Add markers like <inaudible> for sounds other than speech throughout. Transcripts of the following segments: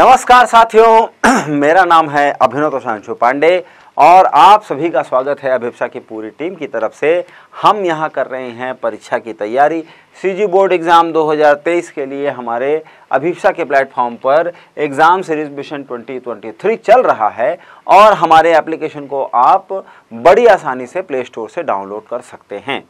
नमस्कार साथियों <clears throat> मेरा नाम है अभिनव प्रशांशु पांडे और आप सभी का स्वागत है अभिपसा की पूरी टीम की तरफ से हम यहाँ कर रहे हैं परीक्षा की तैयारी सीजी बोर्ड एग्ज़ाम 2023 के लिए हमारे अभिपसा के प्लेटफॉर्म पर एग्ज़ाम सीरीज मिशन 2023 चल रहा है और हमारे एप्लीकेशन को आप बड़ी आसानी से प्ले स्टोर से डाउनलोड कर सकते हैं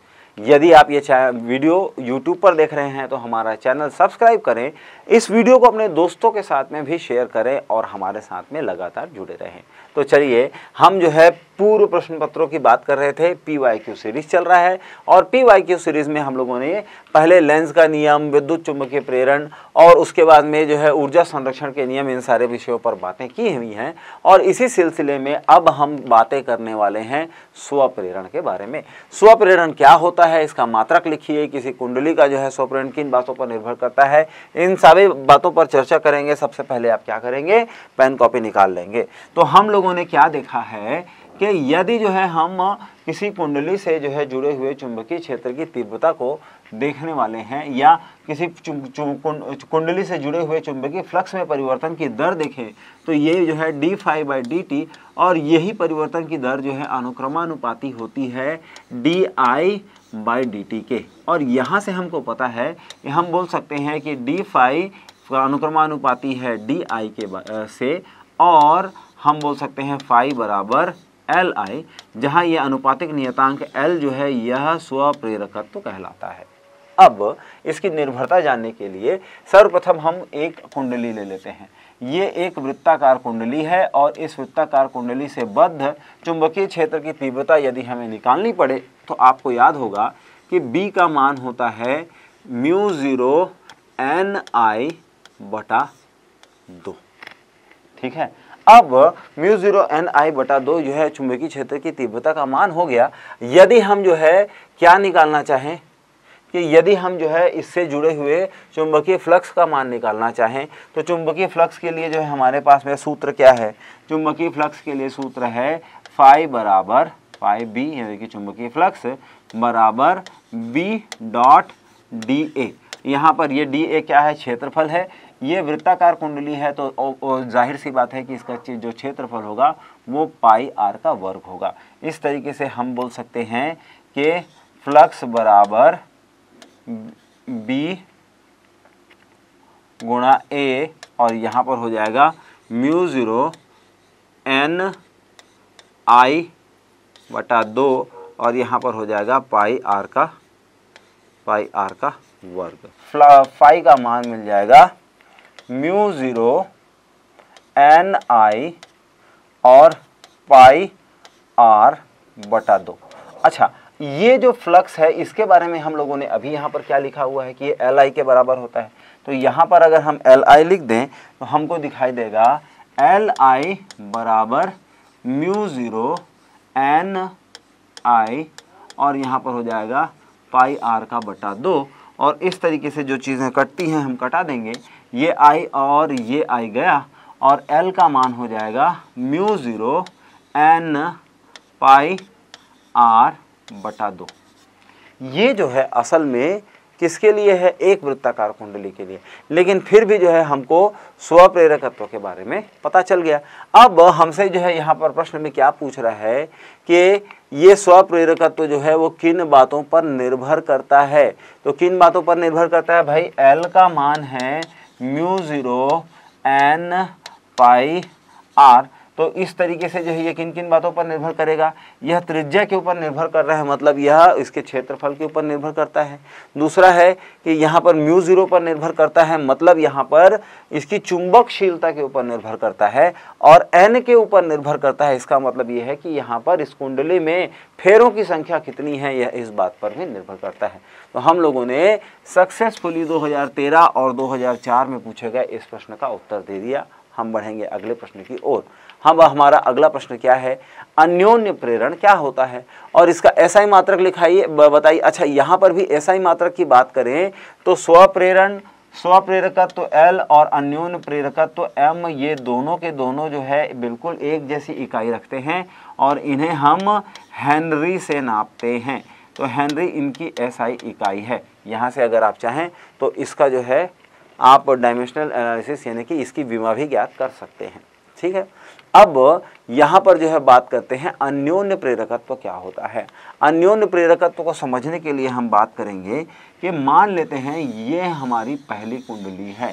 यदि आप ये वीडियो YouTube पर देख रहे हैं तो हमारा चैनल सब्सक्राइब करें इस वीडियो को अपने दोस्तों के साथ में भी शेयर करें और हमारे साथ में लगातार जुड़े रहें तो चलिए हम जो है पूर्व प्रश्न पत्रों की बात कर रहे थे पी वाई क्यू सीरीज चल रहा है और पी वाई क्यू सीरीज में हम लोगों ने पहले लेंस का नियम विद्युत चुंबकीय प्रेरण और उसके बाद में जो है ऊर्जा संरक्षण के नियम इन सारे विषयों पर बातें की हुई हैं और इसी सिलसिले में अब हम बातें करने वाले हैं स्वप्रेरण के बारे में स्वप्रेरण क्या होता है इसका मात्रक लिखिए किसी कुंडली का जो है स्वप्रेरण किन बातों पर निर्भर करता है इन सारी बातों पर चर्चा करेंगे सबसे पहले आप क्या करेंगे पेन कॉपी निकाल लेंगे तो हम लोगों लोगों ने क्या देखा है कि यदि जो है हम किसी कुंडली से जो है जुड़े हुए चुंबकीय क्षेत्र की तीव्रता को देखने वाले हैं या किसी कुंडली से जुड़े हुए चुंबकीय फ्लक्स में परिवर्तन की दर देखें तो ये जो है D five by D T और यही परिवर्तन की दर जो है अनुक्रमानुपाती होती है D I by D T के और यहाँ से हमको पता है कि हम बोल सकते हैं कि डी फाइव का अनुक्रमानुपाती है डी आई के से और हम बोल सकते हैं फाइव बराबर एल आई जहाँ यह अनुपातिक नियतांक एल जो है यह स्वप्रेरकत्व तो कहलाता है अब इसकी निर्भरता जानने के लिए सर्वप्रथम हम एक कुंडली ले लेते हैं ये एक वृत्ताकार कुंडली है और इस वृत्ताकार कुंडली से बद्ध चुंबकीय क्षेत्र की तीव्रता यदि हमें निकालनी पड़े तो आपको याद होगा कि B का मान होता है म्यू ज़ीरो एन आई बटा दो ठीक है अब म्यू जीरो एन आई बटा दो जो है चुंबकीय क्षेत्र की तीव्रता का मान हो गया यदि हम जो है क्या निकालना चाहें कि यदि हम जो है इससे जुड़े हुए चुंबकीय फ्लक्स का मान निकालना चाहें तो चुंबकीय फ्लक्स के लिए जो है हमारे पास में सूत्र क्या है चुंबकीय फ्लक्स के लिए सूत्र है फाइव बराबर फाइव बी यानी कि चुंबकीय फ्लक्स बराबर बी डॉट डी ए यहाँ पर ये डी ए क्या है क्षेत्रफल है ये वृत्ताकार कुंडली है तो ओ, ओ, जाहिर सी बात है कि इसका जो क्षेत्रफल होगा वो पाई आर का वर्ग होगा इस तरीके से हम बोल सकते हैं कि फ्लक्स बराबर बी गुणा ए और यहाँ पर हो जाएगा म्यू ज़ीरो एन आई बटा दो और यहाँ पर हो जाएगा पाई आर का पाई आर का वर्ग फाई का मान मिल जाएगा म्यू ज़ीरो एन आई और पाई आर बटा दो अच्छा ये जो फ्लक्स है इसके बारे में हम लोगों ने अभी यहाँ पर क्या लिखा हुआ है कि ये एल आई के बराबर होता है तो यहाँ पर अगर हम एल आई लिख दें तो हमको दिखाई देगा एल आई बराबर म्यू ज़ीरो एन आई और यहाँ पर हो जाएगा पाई आर का बटा दो और इस तरीके से जो चीज़ें कटती हैं हम कटा देंगे ये आई और ये आई गया और एल का मान हो जाएगा mu zero N pi R बटा दो ये जो है असल में किसके लिए है एक वृत्ताकार कुंडली के लिए लेकिन फिर भी जो है हमको स्वप्रेरकत्व के बारे में पता चल गया अब हमसे जो है यहाँ पर प्रश्न में क्या पूछ रहा है कि ये स्वप्रेरकत्व जो है वो किन बातों पर निर्भर करता है तो किन बातों पर निर्भर करता है भाई एल का मान है mu zero N pi R तो इस तरीके से जो है ये किन किन बातों पर निर्भर करेगा यह त्रिज्या के ऊपर निर्भर कर रहा है मतलब यह इसके क्षेत्रफल के ऊपर निर्भर करता है दूसरा है कि यहाँ पर म्यू ज़ीरो पर निर्भर करता है मतलब यहाँ पर इसकी चुंबकशीलता के ऊपर निर्भर करता है और एन के ऊपर निर्भर करता है इसका मतलब यह है कि यहाँ पर इस कुंडली में फेरों की संख्या कितनी है यह इस बात पर भी निर्भर करता है तो हम लोगों ने सक्सेसफुली 2013 और 2004 में पूछे गए इस प्रश्न का उत्तर दे दिया हम बढ़ेंगे अगले प्रश्न की ओर हम हमारा अगला प्रश्न क्या है अन्योन्य प्रेरण क्या होता है और इसका ऐसा ही मात्रक लिखाइए बताइए अच्छा यहाँ पर भी ऐसा ही मात्रक की बात करें तो स्व प्रेरण स्वप्रेरकत्व तो एल और अन्योन प्रेरकत्व तो एम ये दोनों के दोनों जो है बिल्कुल एक जैसी इकाई रखते हैं और इन्हें हम हेनरी से नापते हैं तो हेनरी इनकी एसआई इकाई है यहाँ से अगर आप चाहें तो इसका जो है आप डायमेंशनल एनालिसिस यानी कि इसकी बीमा भी ज्ञात कर सकते हैं ठीक है अब यहाँ पर जो है बात करते हैं अन्योन्य प्रेरकत्व क्या होता है अन्योन्य प्रेरकत्व को समझने के लिए हम बात करेंगे कि मान लेते हैं ये हमारी पहली कुंडली है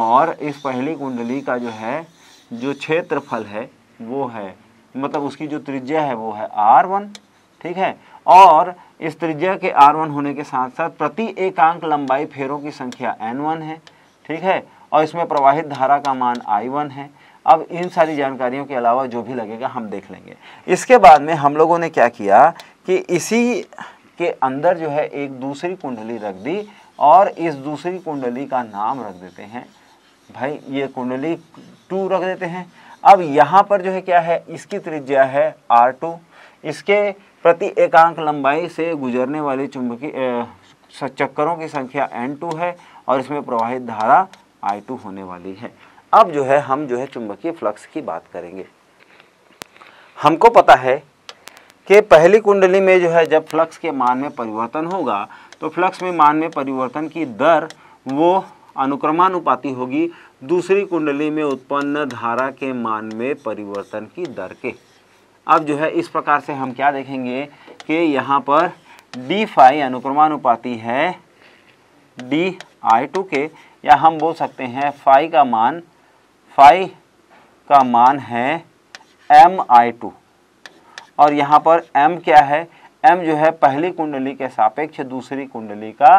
और इस पहली कुंडली का जो है जो क्षेत्रफल है वो है मतलब उसकी जो त्रिज्या है वो है आर वन ठीक है और इस त्रिज्या के आर वन होने के साथ साथ प्रति एकांक लंबाई फेरों की संख्या एन वन है ठीक है और इसमें प्रवाहित धारा का मान आई वन है अब इन सारी जानकारियों के अलावा जो भी लगेगा हम देख लेंगे इसके बाद में हम लोगों ने क्या किया कि इसी के अंदर जो है एक दूसरी कुंडली रख दी और इस दूसरी कुंडली का नाम रख देते हैं भाई ये कुंडली टू रख देते हैं अब यहाँ पर जो है क्या है इसकी त्रिज्या है आर टू इसके प्रति एकांक लंबाई से गुजरने वाले चुंबकीय चक्करों की संख्या एन टू है और इसमें प्रवाहित धारा आई टू होने वाली है अब जो है हम जो है चुंबकीय फ्लक्स की बात करेंगे हमको पता है कि पहली कुंडली में जो है जब फ्लक्स के मान में परिवर्तन होगा तो फ्लक्स में मान में परिवर्तन की दर वो अनुक्रमानुपाती होगी दूसरी कुंडली में उत्पन्न धारा के मान में परिवर्तन की दर के अब जो है इस प्रकार से हम क्या देखेंगे कि यहाँ पर डी फाई अनुक्रमानुपाती है डी आई टू के या हम बोल सकते हैं फाई का मान फाई का मान है एम आई टू और यहाँ पर एम क्या है एम जो है पहली कुंडली के सापेक्ष दूसरी कुंडली का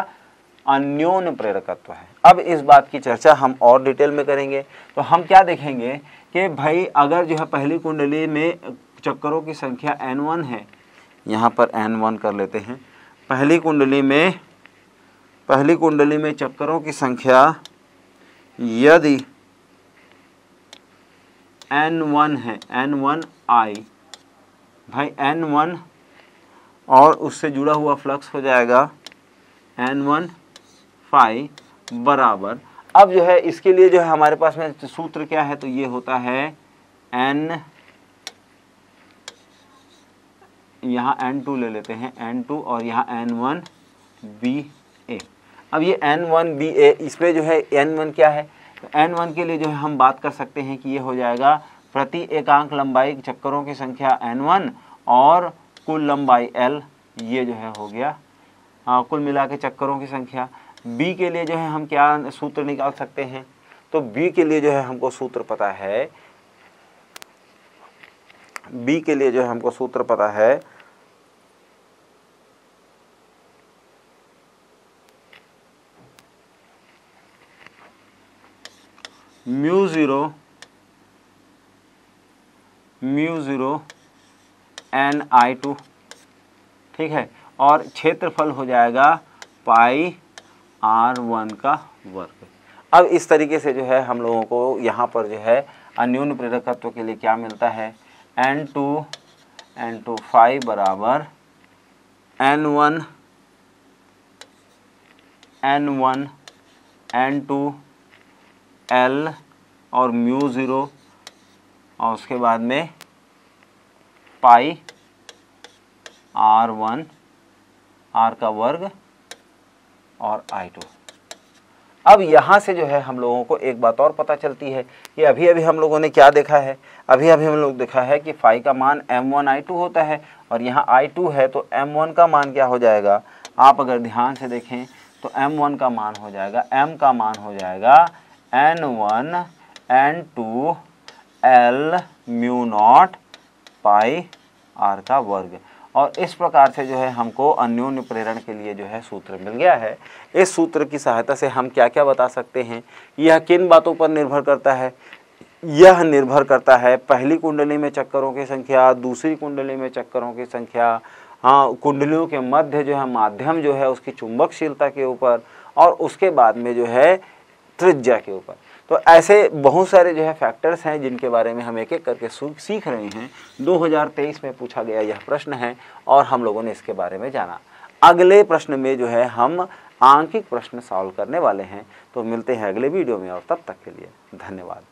अन्योन प्रेरकत्व है अब इस बात की चर्चा हम और डिटेल में करेंगे तो हम क्या देखेंगे कि भाई अगर जो है पहली कुंडली में चक्करों की संख्या एन वन है यहाँ पर एन वन कर लेते हैं पहली कुंडली में पहली कुंडली में चक्करों की संख्या यदि एन वन है N one I by N one और उससे जुड़ा हुआ फ्लक्स हो जाएगा एन वन फाई बराबर अब जो है इसके लिए जो है हमारे पास में सूत्र क्या है तो ये होता है एन यहाँ एन टू ले लेते हैं एन टू और यहाँ एन वन बी ए अब ये एन वन बी ए इसमें जो है एन वन क्या है तो एन वन के लिए जो है हम बात कर सकते हैं कि ये हो जाएगा प्रति एकांक लंबाई चक्करों की संख्या एन वन और कुल लंबाई एल ये जो है हो गया आ, हाँ, कुल मिला के चक्करों की संख्या बी के लिए जो है हम क्या सूत्र निकाल सकते हैं तो बी के लिए जो है हमको सूत्र पता है बी के लिए जो है हमको सूत्र पता है mu zero mu zero N I two ठीक है और क्षेत्रफल हो जाएगा पाई आर वन का वर्ग अब इस तरीके से जो है हम लोगों को यहाँ पर जो है अन्यून प्रेरकत्व के लिए क्या मिलता है N two N two five बराबर N one N one N two L और म्यू ज़ीरो और उसके बाद में पाई आर वन आर का वर्ग और आई टू अब यहाँ से जो है हम लोगों को एक बात और पता चलती है कि अभी अभी हम लोगों ने क्या देखा है अभी अभी हम लोग देखा है कि फाई का मान एम वन आई टू होता है और यहाँ आई टू है तो एम वन का मान क्या हो जाएगा आप अगर ध्यान से देखें तो एम वन का मान हो जाएगा एम का मान हो जाएगा N one N two L mu not pi R का वर्ग और इस प्रकार से जो है हमको अन्योन्य प्रेरण के लिए जो है सूत्र मिल गया है इस सूत्र की सहायता से हम क्या क्या बता सकते हैं यह किन बातों पर निर्भर करता है यह निर्भर करता है पहली कुंडली में चक्करों की संख्या दूसरी कुंडली में चक्करों की संख्या हाँ कुंडलियों के मध्य जो है माध्यम जो है उसकी चुंबकशीलता के ऊपर और उसके बाद में जो है त्रिज्या के ऊपर तो ऐसे बहुत सारे जो है फैक्टर्स हैं जिनके बारे में हम एक एक करके सीख रहे हैं 2023 में पूछा गया यह प्रश्न है और हम लोगों ने इसके बारे में जाना अगले प्रश्न में जो है हम आंकिक प्रश्न सॉल्व करने वाले हैं तो मिलते हैं अगले वीडियो में और तब तक के लिए धन्यवाद